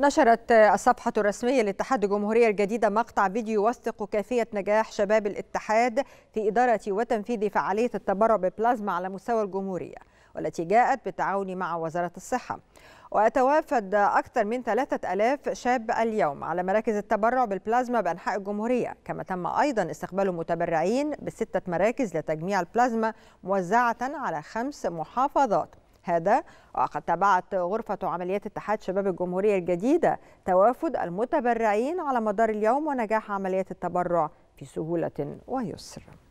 نشرت الصفحة الرسمية لاتحاد الجمهورية الجديدة مقطع فيديو يوثق كيفية نجاح شباب الاتحاد في إدارة وتنفيذ فعالية التبرع ببلازما على مستوى الجمهورية والتي جاءت بالتعاون مع وزارة الصحة وتوافد أكثر من 3000 شاب اليوم على مراكز التبرع بالبلازما بأنحاء الجمهورية كما تم أيضا استقبال متبرعين بستة مراكز لتجميع البلازما موزعة على خمس محافظات هذا وقد تابعت غرفة عمليات اتحاد شباب الجمهورية الجديدة توافد المتبرعين على مدار اليوم ونجاح عمليات التبرع في سهولة ويسر